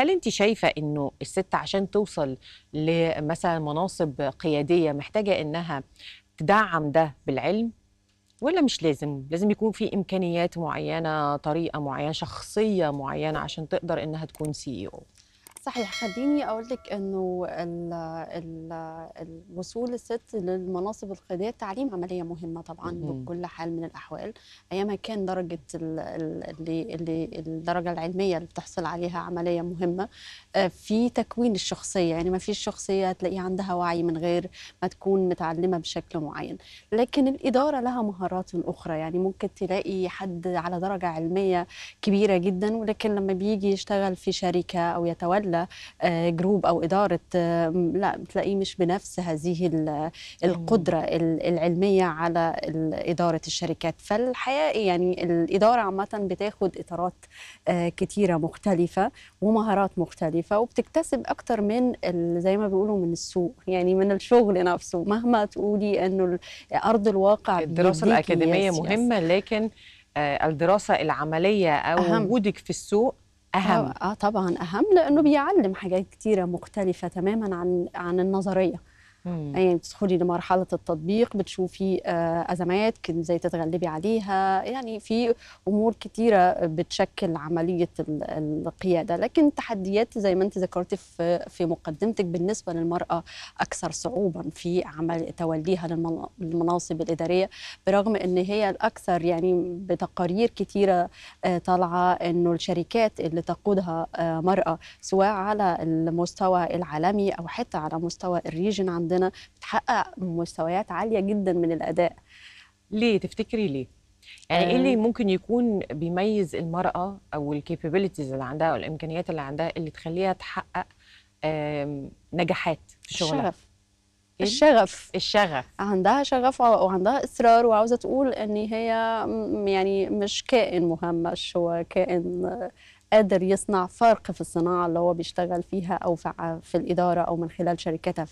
هل انت شايفه انه الست عشان توصل لمثلا مناصب قياديه محتاجه انها تدعم ده بالعلم ولا مش لازم لازم يكون في امكانيات معينه طريقه معينه شخصيه معينه عشان تقدر انها تكون سي او e صحيح خليني اقول لك انه الوصول الست للمناصب القياديه التعليم عمليه مهمه طبعا بكل حال من الاحوال ايامها كان درجه اللي اللي الدرجه العلميه اللي بتحصل عليها عمليه مهمه آه، في تكوين الشخصيه يعني ما فيش شخصيه تلاقيه عندها وعي من غير ما تكون متعلمه بشكل معين لكن الاداره لها مهارات اخرى يعني ممكن تلاقي حد على درجه علميه كبيره جدا ولكن لما بيجي يشتغل في شركه او يتولى ولا آه، جروب او اداره آه، لا بتلاقيه مش بنفس هذه القدره العلميه على اداره الشركات فالحقيقه يعني الاداره عامه بتاخد اطارات آه، كتيره مختلفه ومهارات مختلفه وبتكتسب اكتر من زي ما بيقولوا من السوق يعني من الشغل نفسه مهما تقولي انه ارض الواقع الدراسه الاكاديميه مهمه لكن الدراسه العمليه او أهم. وجودك في السوق اهم اه طبعا اهم لانه بيعلم حاجات كتيره مختلفه تماما عن عن النظريه مم. يعني بتدخلي لمرحله التطبيق بتشوفي آه، ازمات ازاي تتغلبي عليها يعني في امور كتيره بتشكل عمليه القياده لكن تحديات زي ما انت ذكرتي في في مقدمتك بالنسبه للمراه اكثر صعوبا في عمل توليها للمناصب الاداريه برغم ان هي الاكثر يعني بتقارير كتيره آه، طالعه انه الشركات اللي تقودها آه، مراه سواء على المستوى العالمي او حتى على مستوى الريجن عند عندنا بتحقق مستويات عاليه جدا من الاداء ليه تفتكري ليه يعني ايه اللي آه. ممكن يكون بيميز المراه او الكيبابيلتيز اللي عندها او الامكانيات اللي عندها اللي تخليها تحقق نجاحات في شغلها الشغف إيه؟ الشغف الشغف عندها شغف وعندها اصرار وعاوزه تقول ان هي يعني مش كائن مهمش هو كائن قادر يصنع فرق في الصناعه اللي هو بيشتغل فيها او في الاداره او من خلال شركتها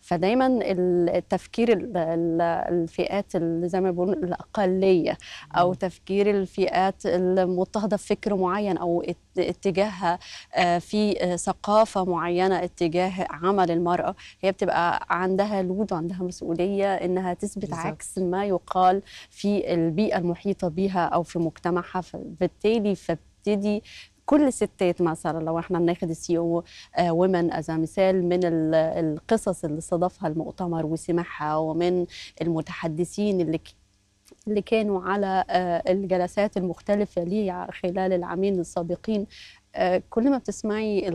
فدايما التفكير الفئات اللي زي ما بيقولون الاقليه او تفكير الفئات المضطهده بفكر معين او اتجاهها آه، في آه، ثقافه معينه اتجاه عمل المراه هي بتبقى عندها لود وعندها مسؤوليه انها تثبت عكس ما يقال في البيئه المحيطه بها او في مجتمعها فبالتالي فبت تبتدي كل الستات مثلا لو احنا بناخد السي او ومن آه، از مثال من القصص اللي استضافها المؤتمر وسمعها ومن المتحدثين اللي اللي كانوا على آه، الجلسات المختلفه لي خلال العامين السابقين آه، كل ما بتسمعي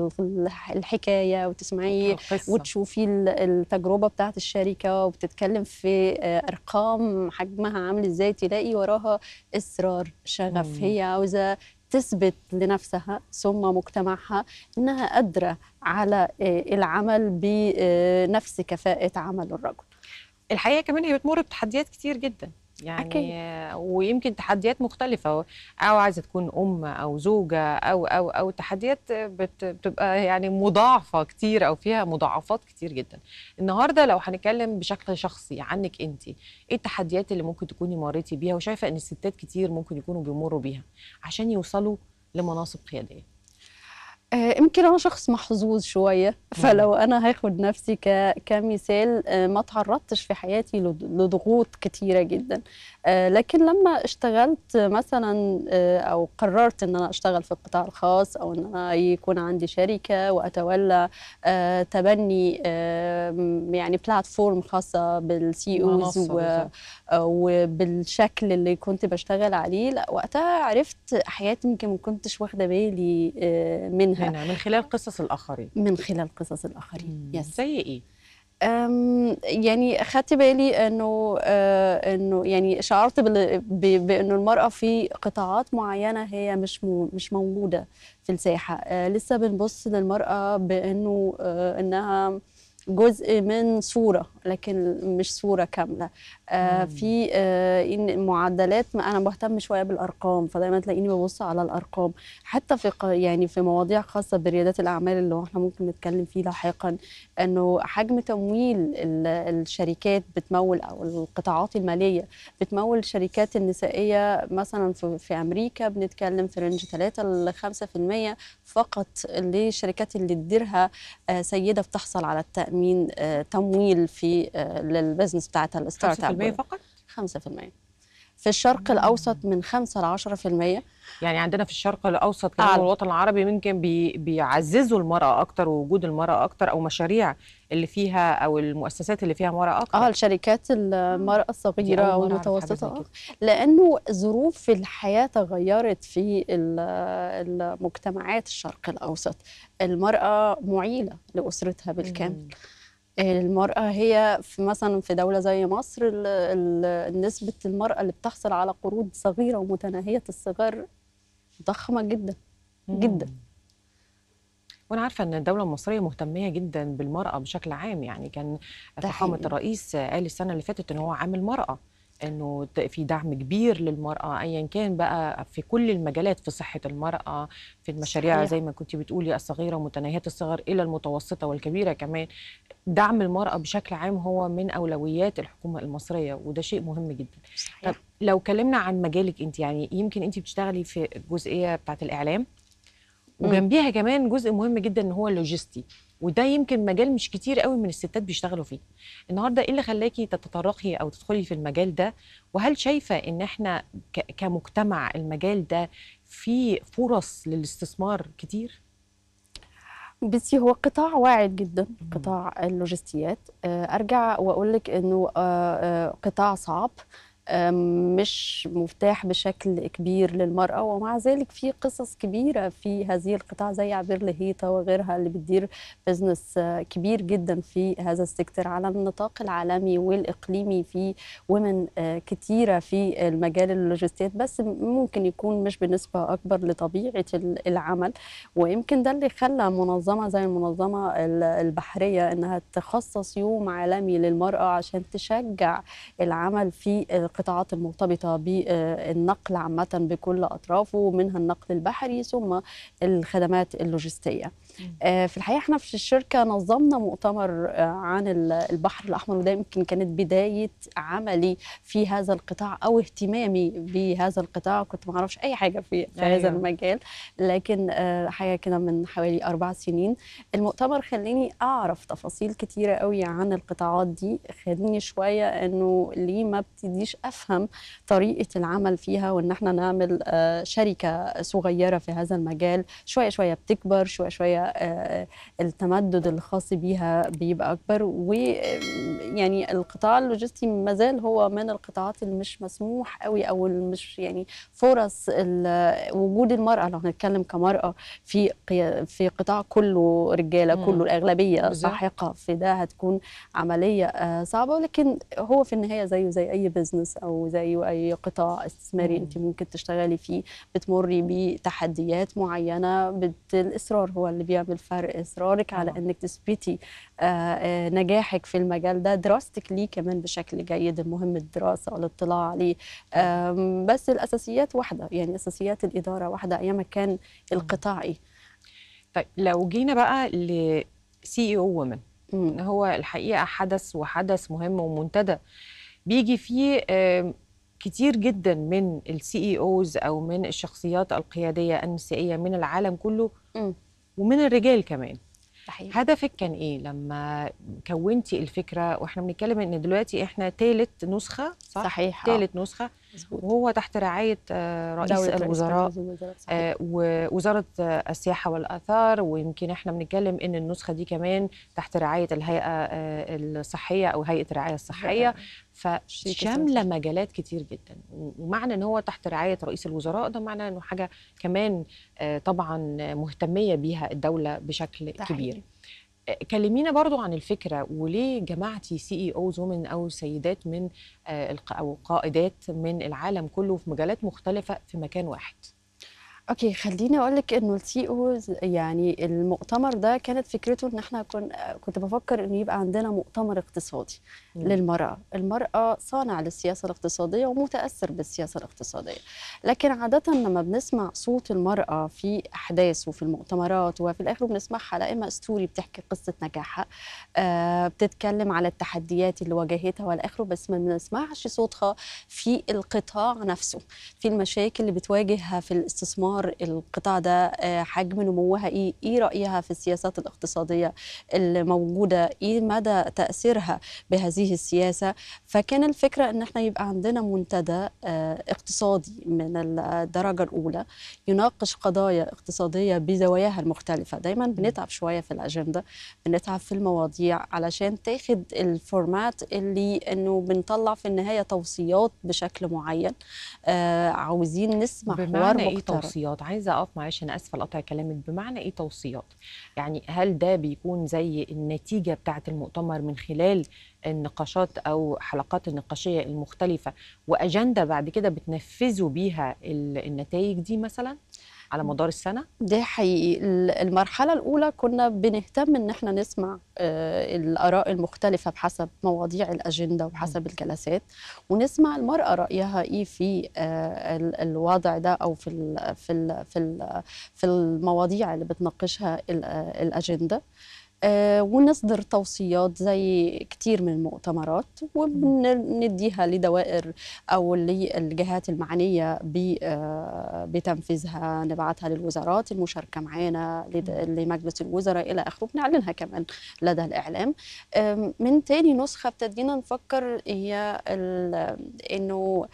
الحكايه وتسمعي القصة. وتشوفي التجربه بتاعت الشركه وبتتكلم في ارقام حجمها عامل ازاي تلاقي وراها اصرار شغف مم. هي عاوزه تثبت لنفسها ثم مجتمعها انها قادره على آه، العمل بنفس كفاءه عمل الرجل. الحقيقه كمان هي بتمر بتحديات كتير جدا يعني أكيد. ويمكن تحديات مختلفة أو عايزة تكون أم أو زوجة أو أو أو تحديات بتبقى يعني مضاعفة كتير أو فيها مضاعفات كتير جدا النهاردة لو هنتكلم بشكل شخصي عنك أنت إيه التحديات اللي ممكن تكوني مريتي بيها وشايفة أن الستات كتير ممكن يكونوا بيمروا بيها عشان يوصلوا لمناصب قيادية آه، يمكن انا شخص محظوظ شويه نعم. فلو انا هاخد نفسي ك... كمثال آه، ما تعرضتش في حياتي لضغوط كتيره جدا آه، لكن لما اشتغلت مثلا او قررت ان انا اشتغل في القطاع الخاص او ان انا يكون عندي شركه واتولى تبني يعني بلاتفورم خاصه بالسي اوز و... وبالشكل اللي كنت بشتغل عليه لا وقتها عرفت حياتي يمكن ما كنتش واخده بالي منها هنا من خلال قصص الآخرين من خلال قصص الآخرين يس زي إيه؟ يعني خدت بالي انه آه، انه يعني شعرت بانه المراه في قطاعات معينه هي مش مش موجوده في الساحه آه، لسه بنبص للمراه بانه آه، انها جزء من صوره لكن مش صوره كامله آه، في آه، ان معدلات ما انا بهتم شويه بالارقام فدايما تلاقيني ببص على الارقام حتى في يعني في مواضيع خاصه بريادات الاعمال اللي احنا ممكن نتكلم فيه لاحقا انه حجم تمويل الشركات بتمول او القطاعات الماليه بتمول الشركات النسائيه مثلا في امريكا بنتكلم في رينج 3 ل 5% فقط للشركات اللي تديرها آه، سيده بتحصل على التامين تمويل في آه، للبزنس بتاعتها الستارت اب 5% فقط 5% في الشرق الاوسط من 5 ل 10% يعني عندنا في الشرق الاوسط كمان والوطن العربي ممكن بي بيعززوا المراه اكتر ووجود المراه اكتر او مشاريع اللي فيها او المؤسسات اللي فيها مراه اكتر اه الشركات المراه الصغيره والمتوسطه آه، لانه ظروف الحياه تغيرت في المجتمعات الشرق الاوسط المراه معيله لاسرتها بالكامل مم. المرأة هي في مثلا في دولة زي مصر نسبة المرأة اللي بتحصل على قروض صغيرة ومتناهية الصغر ضخمة جدا جدا وانا عارفه ان الدوله المصريه مهتميه جدا بالمراه بشكل عام يعني كان فخامه الرئيس قال السنه اللي فاتت ان هو عام المراه انه في دعم كبير للمراه ايا كان بقى في كل المجالات في صحه المراه في المشاريع صحيح. زي ما كنت بتقولي الصغيره ومتناهيه الصغر الى المتوسطه والكبيره كمان دعم المراه بشكل عام هو من اولويات الحكومه المصريه وده شيء مهم جدا صحيح. طب لو كلمنا عن مجالك انت يعني يمكن انت بتشتغلي في الجزئيه بتاعه الاعلام وجنبيها كمان جزء مهم جدا ان هو اللوجيستي وده يمكن مجال مش كتير قوي من الستات بيشتغلوا فيه النهارده ايه اللي خلاكي تتطرقي او تدخلي في المجال ده وهل شايفه ان احنا كمجتمع المجال ده في فرص للاستثمار كتير بصي هو قطاع واعد جدا قطاع اللوجستيات آه، ارجع واقول لك انه آه، آه، قطاع صعب مش مفتاح بشكل كبير للمرأة ومع ذلك في قصص كبيرة في هذه القطاع زي عبير لهيطة وغيرها اللي بتدير بزنس كبير جدا في هذا السيكتور على النطاق العالمي والإقليمي في ومن آه، كتيرة في المجال اللوجستيات بس ممكن يكون مش بنسبة أكبر لطبيعة العمل ويمكن ده اللي خلى منظمة زي المنظمة البحرية إنها تخصص يوم عالمي للمرأة عشان تشجع العمل في آه، القطاعات المرتبطة بالنقل عامة بكل أطرافه منها النقل البحري ثم الخدمات اللوجستية آه، في الحقيقه احنا في الشركه نظمنا مؤتمر آه، عن البحر الاحمر وده يمكن كانت بدايه عملي في هذا القطاع او اهتمامي بهذا القطاع كنت ما اعرفش اي حاجه في, في أيوة. هذا المجال لكن آه، حاجه كده من حوالي اربع سنين المؤتمر خلاني اعرف تفاصيل كتيره قوي عن القطاعات دي خدني شويه انه ليه ما ابتديش افهم طريقه العمل فيها وان احنا نعمل شركه صغيره في هذا المجال شويه شويه بتكبر شويه شويه التمدد الخاص بيها بيبقى اكبر ويعني القطاع اللوجستي ما زال هو من القطاعات اللي مش مسموح قوي او مش يعني فرص وجود المراه لو هنتكلم كمراه في في قطاع كله رجاله مم. كله الاغلبيه ساحقه في ده هتكون عمليه آه، صعبه ولكن هو في النهايه زيه زي اي بزنس او زيه اي قطاع استثماري مم. انت ممكن تشتغلي فيه بتمري بتحديات معينه بت... الاصرار هو اللي بي بالفرق اصرارك على آه. انك تثبتي آه، آه، نجاحك في المجال ده دراستك ليه كمان بشكل جيد المهم الدراسه والاطلاع عليه بس الاساسيات واحده يعني اساسيات الاداره واحده ايام كان القطاعي طيب لو جينا بقى ل سي او وومن هو الحقيقه حدث وحدث مهم ومنتدى بيجي فيه كتير جدا من السي اي اوز او من الشخصيات القياديه النسائيه من العالم كله م. ومن الرجال كمان صحيح. هدفك كان ايه لما كونتي الفكره واحنا بنتكلم ان دلوقتي احنا ثالث نسخه صح صحيح ثالث آه. نسخه وهو تحت رعايه آه، رئيس الوزراء آه، ووزاره السياحه والاثار ويمكن احنا بنتكلم ان النسخه دي كمان تحت رعايه الهيئه آه، الصحيه او هيئه الرعايه الصحيه فشامله مجالات كتير جدا ومعنى ان هو تحت رعايه رئيس الوزراء ده معنى انه حاجه كمان طبعا مهتميه بيها الدوله بشكل كبير كلمينا برضو عن الفكره وليه جمعتي سي اي اوز ومن او سيدات من آه، او قائدات من العالم كله في مجالات مختلفه في مكان واحد اوكي خليني اقول لك انه السي اوز يعني المؤتمر ده كانت فكرته ان احنا كن كنت بفكر انه يبقى عندنا مؤتمر اقتصادي للمرأة المرأة صانع للسياسة الاقتصادية ومتأثر بالسياسة الاقتصادية لكن عادة لما بنسمع صوت المرأة في أحداث وفي المؤتمرات وفي الآخر بنسمعها لا إما ستوري بتحكي قصة نجاحها آه بتتكلم على التحديات اللي واجهتها والآخر بس ما بنسمعش صوتها في القطاع نفسه في المشاكل اللي بتواجهها في الاستثمار القطاع ده آه حجم نموها إيه إيه رأيها في السياسات الاقتصادية اللي موجودة إيه مدى تأثيرها بهذه هذه السياسه فكان الفكره ان احنا يبقى عندنا منتدى آه، اقتصادي من الدرجه الاولى يناقش قضايا اقتصاديه بزواياها المختلفه دايما بنتعب شويه في الاجنده بنتعب في المواضيع علشان تاخد الفورمات اللي انه بنطلع في النهايه توصيات بشكل معين آه، عاوزين نسمع بمعنى ايه توصيات عايزه اقف معلش انا اسفه لقطع كلامك بمعنى ايه توصيات يعني هل ده بيكون زي النتيجه بتاعه المؤتمر من خلال النقاشات او حلقات النقاشيه المختلفه واجنده بعد كده بتنفذوا بيها النتائج دي مثلا على مدار السنه ده حقيقي المرحله الاولى كنا بنهتم ان احنا نسمع آه، الاراء المختلفه بحسب مواضيع الاجنده وحسب الجلسات ونسمع المراه رايها ايه في آه، الوضع ده او في في في المواضيع اللي بتناقشها آه، الاجنده آه، ونصدر توصيات زي كتير من المؤتمرات ونديها لدوائر او للجهات المعنيه آه، بتنفيذها نبعتها للوزارات المشاركه معانا لمجلس الوزراء الى اخره بنعلنها كمان لدى الاعلام من تاني نسخه ابتدينا نفكر هي انه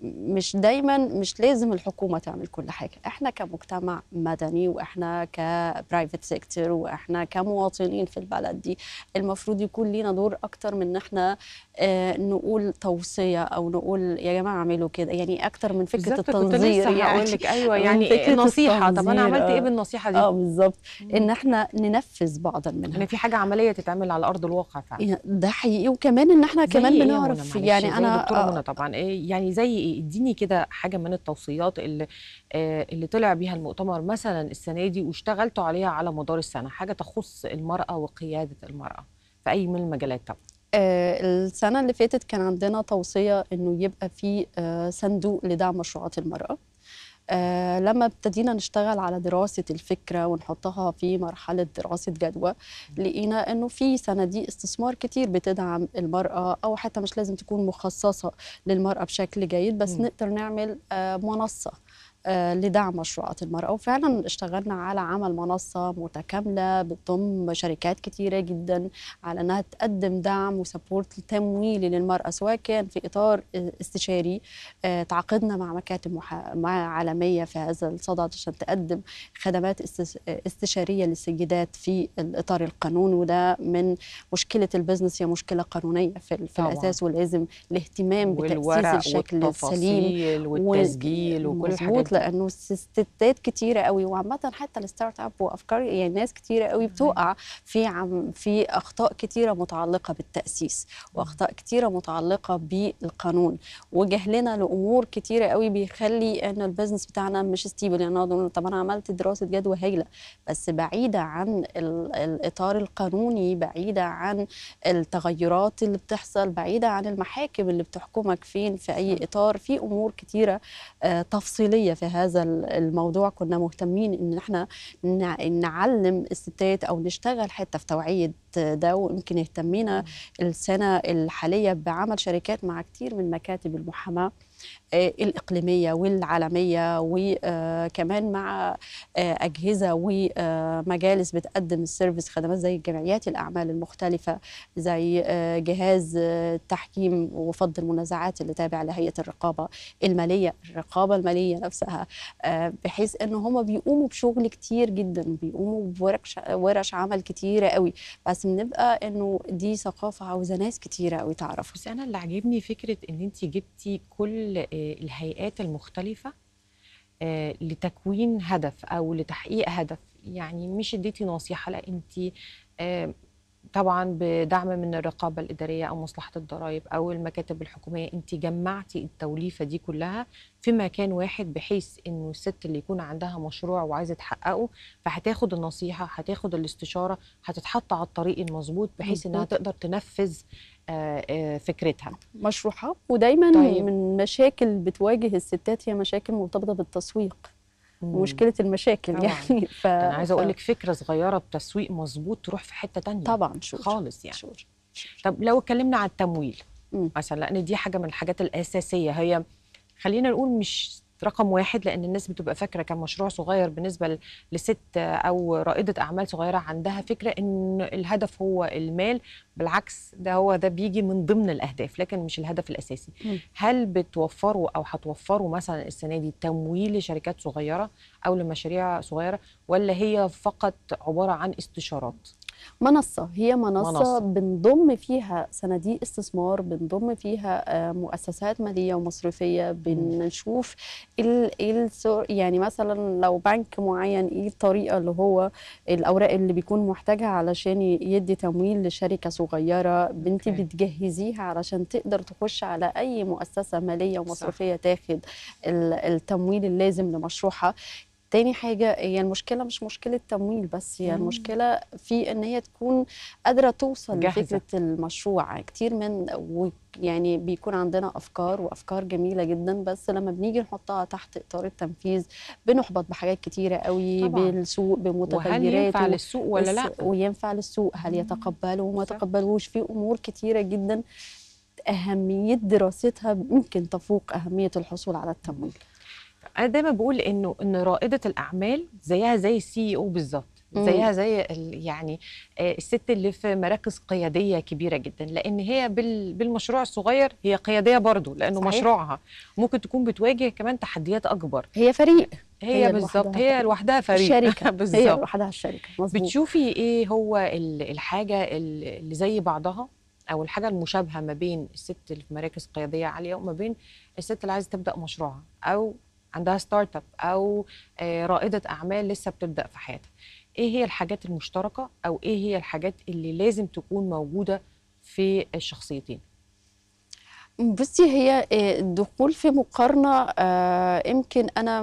مش دايما مش لازم الحكومه تعمل كل حاجه احنا كمجتمع مدني واحنا كبرايفت سيكتور واحنا كمواطنين في البلد دي المفروض يكون لينا دور اكتر من ان احنا آه، نقول توصيه او نقول يا جماعه اعملوا كده يعني اكتر من فكره التنظير كنت لسه يعني لك ايوه يعني نصيحه طب انا عملت ايه آه. بالنصيحه دي اه بالظبط ان احنا ننفذ بعضا منها ان في حاجه عمليه تتعمل على ارض الواقع فعلا ده حقيقي وكمان ان احنا كمان بنعرف إيه يعني انا دكتوره آه. طبعا ايه يعني زي ايه اديني كده حاجه من التوصيات اللي آه اللي طلع بيها المؤتمر مثلا السنه دي واشتغلتوا عليها على مدار السنه حاجه تخص المراه وقياده المراه في اي من المجالات طبعا آه، السنة اللي فاتت كان عندنا توصية إنه يبقى في آه، صندوق لدعم مشروعات المرأة آه لما ابتدينا نشتغل على دراسة الفكرة ونحطها في مرحلة دراسة جدوى لقينا أنه في صناديق استثمار كتير بتدعم المرأة أو حتى مش لازم تكون مخصصة للمرأة بشكل جيد بس نقدر نعمل آه منصة آه، لدعم مشروعات المرأة وفعلا اشتغلنا على عمل منصة متكاملة بتضم شركات كتيرة جدا على أنها تقدم دعم وسبورت تمويلي للمرأة سواء كان في إطار آه، استشاري آه، تعاقدنا مع مكاتب مع عالمية في هذا الصدد عشان تقدم خدمات استشارية للسيدات في الإطار القانون وده من مشكلة البزنس هي مشكلة قانونية في, في الأساس والعزم الاهتمام بتأسيس الشكل السليم والتسجيل وكل حاجة بالظبط لانه الستات كتيره قوي وعامه حتى الستارت اب وافكار يعني ناس كتيره قوي بتقع في عم في اخطاء كتيره متعلقه بالتاسيس واخطاء كتيره متعلقه بالقانون وجهلنا لامور كتيره قوي بيخلي ان البيزنس بتاعنا مش ستيبل يعني طب انا عملت دراسه جدوى هايله بس بعيده عن الاطار القانوني بعيده عن التغيرات اللي بتحصل بعيده عن المحاكم اللي بتحكمك فين في اي اطار في امور كتيره آه، تفصيليه في هذا الموضوع كنا مهتمين ان احنا نعلم الستات او نشتغل حتى في توعيه ده ويمكن اهتمينا السنه الحاليه بعمل شركات مع كتير من مكاتب المحاماه آه، الإقليمية والعالمية وكمان آه، مع آه، أجهزة ومجالس بتقدم السيرفيس خدمات زي جمعيات الأعمال المختلفة زي جهاز تحكيم وفض المنازعات اللي تابع لهيئة الرقابة المالية الرقابة المالية نفسها بحيث إن هم بيقوموا بشغل كتير جدا بيقوموا بورش ورش عمل كتيرة قوي بس بنبقى إنه دي ثقافة عاوزة ناس كتيرة قوي تعرف بس أنا اللي عاجبني فكرة إن أنت جبتي كل كل آه، الهيئات المختلفه آه، لتكوين هدف او لتحقيق هدف يعني مش اديتي نصيحه لا انت آه، طبعا بدعم من الرقابه الاداريه او مصلحه الضرائب او المكاتب الحكوميه انت جمعتي التوليفه دي كلها في مكان واحد بحيث انه الست اللي يكون عندها مشروع وعايزه تحققه فهتاخد النصيحه هتاخد الاستشاره هتتحط على الطريق المظبوط بحيث انها تقدر تنفذ آه، آه، فكرتها مشروحه ودايما طيب. من مشاكل بتواجه الستات هي مشاكل مرتبطه بالتسويق ومشكله المشاكل طبعًا. يعني ف... انا عايزه اقول لك فكره صغيره بتسويق مظبوط تروح في حته تانية طبعا شور. خالص يعني شور. شور. طب لو اتكلمنا على التمويل مثلا لان دي حاجه من الحاجات الاساسيه هي خلينا نقول مش رقم واحد لان الناس بتبقى فاكره كان مشروع صغير بالنسبه لست او رائده اعمال صغيره عندها فكره ان الهدف هو المال بالعكس ده هو ده بيجي من ضمن الاهداف لكن مش الهدف الاساسي هل بتوفروا او هتوفروا مثلا السنه دي تمويل لشركات صغيره او لمشاريع صغيره ولا هي فقط عباره عن استشارات منصة هي منصة, منصة. بنضم فيها صناديق استثمار بنضم فيها آه، مؤسسات مالية ومصرفية بنشوف ال يعني مثلا لو بنك معين ايه الطريقة اللي هو الأوراق اللي بيكون محتاجها علشان يدي تمويل لشركة صغيرة بنت okay. بتجهزيها علشان تقدر تخش على أي مؤسسة مالية ومصرفية صح. تاخد التمويل اللازم لمشروعها تاني حاجة هي المشكلة مش مشكلة تمويل بس هي المشكلة في إن هي تكون قادرة توصل جاهزة. لفكرة المشروع كتير من يعني بيكون عندنا افكار وافكار جميله جدا بس لما بنيجي نحطها تحت اطار التنفيذ بنحبط بحاجات كتيره قوي طبعًا. بالسوق بمتغيرات وهل ينفع للسوق ولا لا وينفع للسوق هل يتقبله وما تقبلوش في امور كتيره جدا اهميه دراستها ممكن تفوق اهميه الحصول على التمويل انا دايما بقول انه ان رائده الاعمال زيها زي السي او e بالظبط زيها زي يعني آه، الست اللي في مراكز قياديه كبيره جدا لان هي بالمشروع الصغير هي قياديه برضه لانه صحيح. مشروعها ممكن تكون بتواجه كمان تحديات اكبر هي فريق هي, بالظبط هي لوحدها فريق الشركه بالظبط هي لوحدها الشركه مزبوط. بتشوفي ايه هو الحاجه اللي زي بعضها او الحاجه المشابهه ما بين الست اللي في مراكز قياديه عاليه وما بين الست اللي عايزه تبدا مشروعها او عندها ستارت اب او آه، رائده اعمال لسه بتبدا في حياتها ايه هي الحاجات المشتركه او ايه هي الحاجات اللي لازم تكون موجوده في الشخصيتين بصي هي الدخول في مقارنه يمكن انا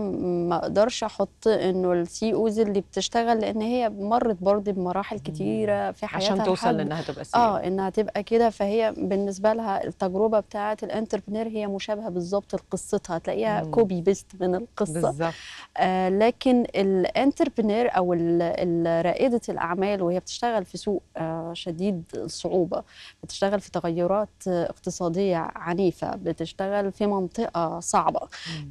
ما اقدرش احط انه السي اوز اللي بتشتغل لان هي مرت برضه بمراحل كتيره في حياتها عشان توصل لانها تبقى سي اه انها تبقى كده فهي بالنسبه لها التجربه بتاعه الانتربرينور هي مشابهه بالظبط لقصتها تلاقيها مم. كوبي بيست من القصه بالظبط آه لكن الانتربرينور او رائده الاعمال وهي بتشتغل في سوق آه شديد الصعوبه بتشتغل في تغيرات اقتصاديه عنيفه بتشتغل في منطقه صعبه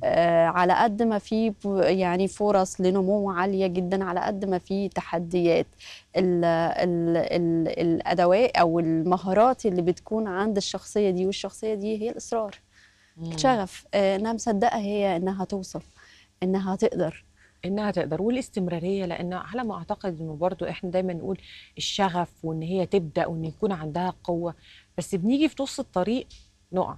آه على قد ما في يعني فرص لنمو عاليه جدا على قد ما في تحديات الـ الـ الـ الادوات او المهارات اللي بتكون عند الشخصيه دي والشخصيه دي هي الاصرار مم. الشغف آه انها مصدقه هي انها توصل انها تقدر انها تقدر والاستمراريه لان على ما اعتقد انه برضو احنا دايما نقول الشغف وان هي تبدا وان يكون عندها قوه بس بنيجي في نص الطريق نقع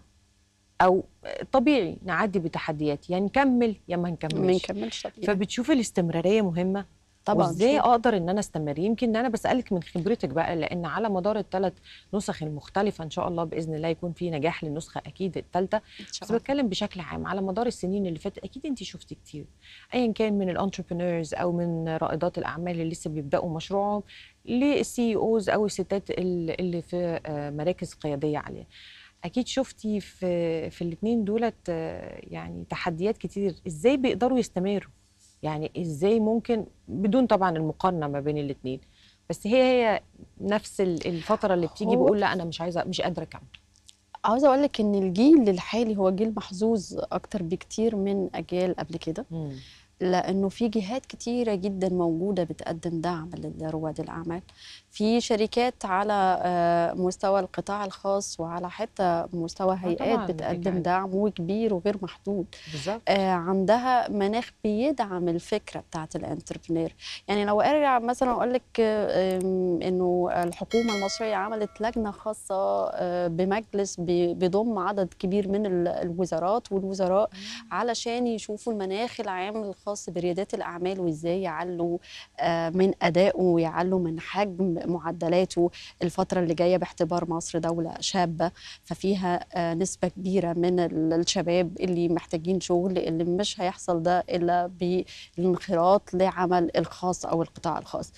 او طبيعي نعدي بتحديات يا يعني نكمل يا ما نكملش ما نكملش طبيعي فبتشوف الاستمراريه مهمه طبعا وازاي اقدر ان انا استمر يمكن انا بسالك من خبرتك بقى لان على مدار الثلاث نسخ المختلفه ان شاء الله باذن الله يكون في نجاح للنسخه اكيد الثالثه بس بتكلم بشكل عام على مدار السنين اللي فاتت اكيد انت شفتي كتير ايا كان من الانتربرينورز او من رائدات الاعمال اللي لسه بيبداوا مشروعهم للسي اوز e او الستات اللي في آه، مراكز قياديه عاليه اكيد شفتي في في الاثنين دولت آه، يعني تحديات كتير ازاي بيقدروا يستمروا يعني ازاي ممكن بدون طبعا المقارنه ما بين الاثنين بس هي هي نفس الفتره اللي بتيجي بقول لا انا مش عايزه مش قادره اكمل عاوزه اقول لك ان الجيل الحالي هو جيل محظوظ اكتر بكتير من اجيال قبل كده لانه في جهات كتيره جدا موجوده بتقدم دعم لرواد الاعمال في شركات على آه، مستوى القطاع الخاص وعلى حتى مستوى آه، هيئات بتقدم دعم وكبير وغير محدود بالزبط. آه، عندها مناخ بيدعم الفكره بتاعه الانتربرينور يعني لو ارجع مثلا اقول لك انه الحكومه المصريه عملت لجنه خاصه بمجلس بيضم عدد كبير من الوزارات والوزراء علشان يشوفوا المناخ العام الخاص الخاص بريادات الاعمال وازاي يعلوا آه، من ادائه ويعلوا من حجم معدلاته الفتره اللي جايه باعتبار مصر دوله شابه ففيها آه، نسبه كبيره من الشباب اللي محتاجين شغل اللي مش هيحصل ده الا بالانخراط لعمل الخاص او القطاع الخاص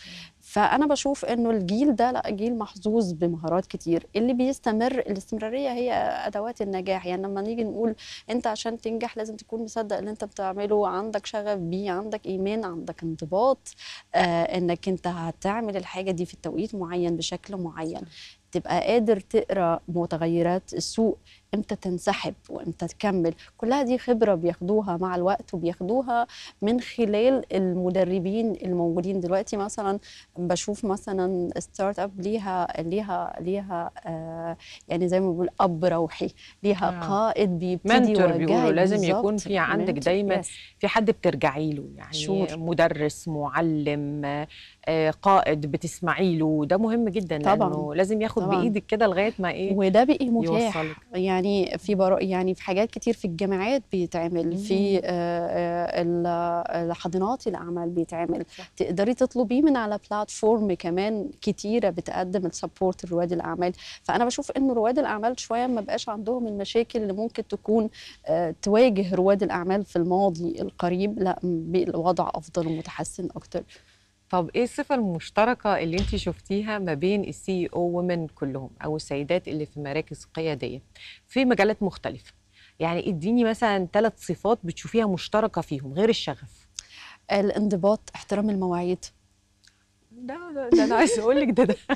فانا بشوف انه الجيل ده لا جيل محظوظ بمهارات كتير اللي بيستمر الاستمراريه هي ادوات النجاح يعني لما نيجي نقول انت عشان تنجح لازم تكون مصدق اللي انت بتعمله عندك شغف بيه عندك ايمان عندك انضباط آه انك انت هتعمل الحاجه دي في التوقيت معين بشكل معين تبقى قادر تقرا متغيرات السوق امتى تنسحب وامتى تكمل كلها دي خبره بياخدوها مع الوقت وبياخدوها من خلال المدربين الموجودين دلوقتي مثلا بشوف مثلا ستارت اب ليها ليها ليها آه يعني زي ما بقول اب روحي ليها آه. قائد بيبتدي منتور بيقولوا لازم يكون في عندك دايما في حد بترجعي له يعني شور. مدرس معلم آه، قائد بتسمعي له ده مهم جدا طبعًا. لانه لازم ياخد طبعًا. بايدك كده لغايه ما ايه وده بقي متاح يوصلك. يعني في برا يعني في حاجات كتير في الجامعات بيتعمل مم. في آه، آه، حاضنات الاعمال بيتعمل تقدري تطلبيه من على بلاتفورم كمان كتيره بتقدم السبورت لرواد الاعمال فانا بشوف انه رواد الاعمال شويه ما بقاش عندهم المشاكل اللي ممكن تكون تواجه رواد الاعمال في الماضي القريب لا الوضع افضل ومتحسن اكتر طب ايه الصفه المشتركه اللي انت شفتيها ما بين السي او ومن كلهم او السيدات اللي في مراكز قياديه في مجالات مختلفه يعني اديني مثلا ثلاث صفات بتشوفيها مشتركه فيهم غير الشغف الانضباط احترام المواعيد ده, ده, ده انا عايز اقول لك ده ده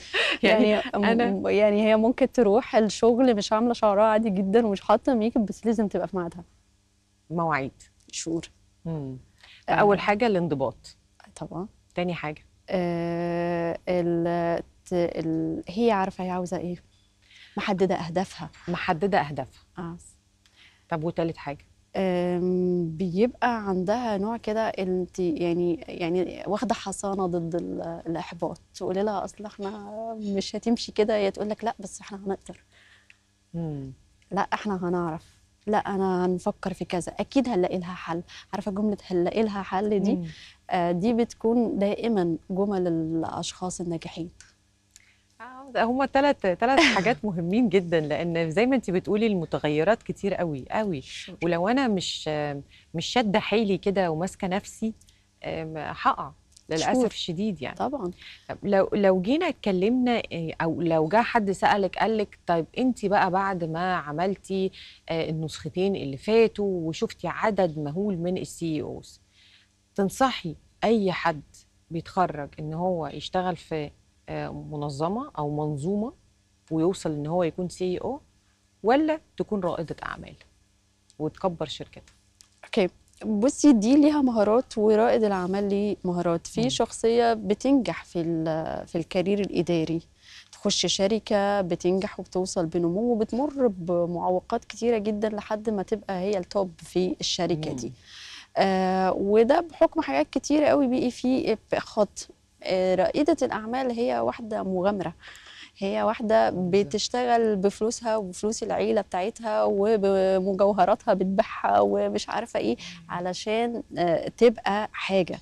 يعني, يعني انا يعني هي ممكن تروح الشغل مش عامله شعرها عادي جدا ومش حاطه ميك اب بس لازم تبقى في ميعادها مواعيد شور امم آه. اول حاجه الانضباط طبعا تاني حاجه آه ال... ال... هي عارفه هي عاوزه ايه محدده اهدافها محدده اهدافها اه طب وتالت حاجه بيبقى عندها نوع كده انت يعني يعني واخده حصانه ضد الاحباط تقولي لها اصل احنا مش هتمشي كده هي تقول لك لا بس احنا هنقدر مم. لا احنا هنعرف لا انا هنفكر في كذا اكيد هنلاقي لها حل عارفه جمله هنلاقي لها حل دي مم. آه، دي بتكون دائما جمل الاشخاص الناجحين هم ثلاث ثلاث حاجات مهمين جدا لان زي ما انت بتقولي المتغيرات كتير قوي قوي ولو انا مش مش شاده حيلي كده وماسكه نفسي هقع للاسف الشديد يعني طبعا لو لو جينا اتكلمنا آه، او لو جه حد سالك قال لك طيب انت بقى بعد ما عملتي آه، النسختين اللي فاتوا وشفتي عدد مهول من السي اوز e تنصحي اي حد بيتخرج ان هو يشتغل في آه، منظمه او منظومه ويوصل ان هو يكون سي او e ولا تكون رائده اعمال وتكبر شركتها اوكي بصي دي ليها مهارات ورائد الاعمال ليه مهارات في شخصيه بتنجح في في الكارير الاداري تخش شركه بتنجح وبتوصل بنمو وبتمر بمعوقات كتيره جدا لحد ما تبقى هي التوب في الشركه مم. دي آه وده بحكم حاجات كتير قوي بقي فيه خط آه رائدة الأعمال هي واحدة مغامرة هي واحدة بتشتغل بفلوسها وبفلوس العيلة بتاعتها وبمجوهراتها بتبيعها ومش عارفة إيه علشان آه، تبقى حاجة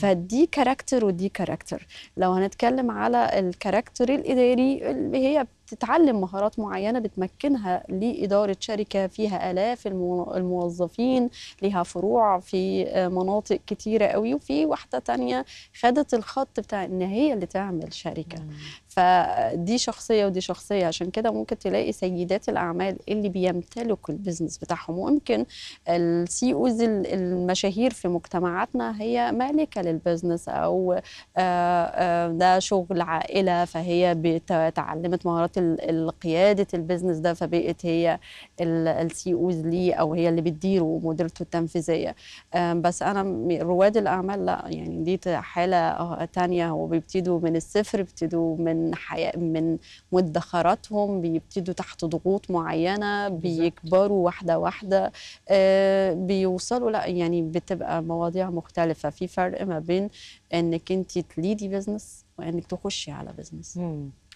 فدي كاركتر ودي كاركتر لو هنتكلم على الكاركتر الإداري اللي هي تتعلم مهارات معينه بتمكنها لاداره شركه فيها الاف الموظفين ليها فروع في آه، مناطق كتيره قوي وفي واحده تانية خدت الخط بتاع ان هي اللي تعمل شركه فدي شخصيه ودي شخصيه عشان كده ممكن تلاقي سيدات الاعمال اللي بيمتلكوا البيزنس بتاعهم ويمكن السي e اوز المشاهير في مجتمعاتنا هي مالكه للبيزنس او آه، آه، ده شغل عائله فهي تعلمت مهارات قياده البيزنس ده فبقت هي السي اوز e ليه او هي اللي بتديره مديرته التنفيذيه بس انا رواد الاعمال لا يعني دي حاله آه، تانية هو بيبتدوا من الصفر بيبتدوا من من حياة من مدخراتهم بيبتدوا تحت ضغوط معينه بيكبروا واحده واحده آه، بيوصلوا لا يعني بتبقى مواضيع مختلفه في فرق ما بين انك انت تليدي بزنس وانك تخشي على بزنس